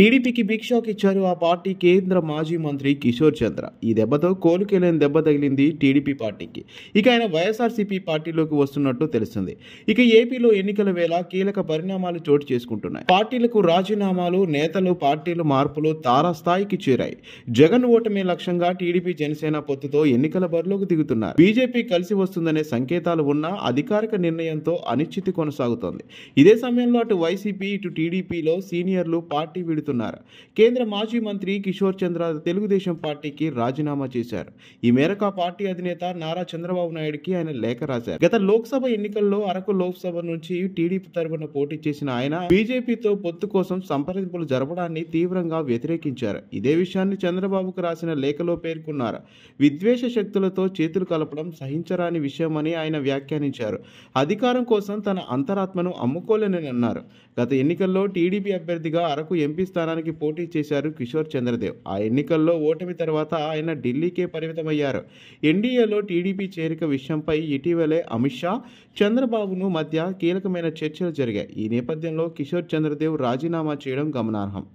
టీడీపీకి big shock ఇచ్చారు ఆ పార్టీ కేంద్ర మాజీ మంత్రి కిషోర్ చంద్ర ఈ దెబ్బతో కోలుకేలేని దెబ్బ తగిలింది టీడీపీ పార్టీకి ఇక ఆయన వైఎస్ఆర్సీపీ పార్టీలోకి వస్తున్నట్టు తెలుస్తుంది ఇక ఏపీలో ఎన్నికల వేళ కీలక పరిణామాలు చోటు చేసుకుంటున్నాయి పార్టీలకు రాజీనామాలు నేతలు పార్టీలు మార్పులు తారాస్థాయికి చేరాయి జగన్ ఓటమి లక్ష్యంగా టీడీపీ జనసేన పొత్తుతో ఎన్నికల బరిలోకి దిగుతున్నారు బీజేపీ కలిసి వస్తుందనే సంకేతాలు ఉన్నా అధికారిక నిర్ణయంతో అనిశ్చితి కొనసాగుతోంది ఇదే సమయంలో అటు వైసీపీ ఇటు టీడీపీలో సీనియర్లు పార్టీ విడు పెడుతున్నారు కేంద్ర మాజీ మంత్రి కిషోర్ చంద్ర తెలుగుదేశం పార్టీకి రాజీనామా చేశారు ఈ మేరకు ఆ పార్టీ అధినేత నారా చంద్రబాబు నాయుడుకి ఆయన లేఖ రాశారు గత లోక్సభ ఎన్నికల్లో అరకు లోక్సభ నుంచి టీడీపీ తరఫున పోటీ చేసిన ఆయన బీజేపీతో పొత్తు కోసం సంప్రదింపులు జరపడాన్ని తీవ్రంగా వ్యతిరేకించారు ఇదే విషయాన్ని చంద్రబాబుకు రాసిన లేఖలో పేర్కొన్నారు విద్వేష శక్తులతో చేతులు కలపడం సహించరాని విషయమని ఆయన వ్యాఖ్యానించారు అధికారం కోసం తన అంతరాత్మను అమ్ముకోలేనని అన్నారు గత ఎన్నికల్లో టీడీపీ అభ్యర్థిగా అరకు ఎంపీ స్థానానికి పోటీ చేశారు కిషోర్ చంద్రదేవ్ ఆ ఎన్నికల్లో ఓటమి తర్వాత ఆయన ఢిల్లీకే పరిమితమయ్యారు ఎన్డీఏలో టీడీపీ చేరిక విషయంపై ఇటీవలే అమిత్ షా చంద్రబాబును మధ్య కీలకమైన చర్చలు జరిగాయి ఈ నేపథ్యంలో కిషోర్ చంద్రదేవ్ రాజీనామా చేయడం గమనార్హం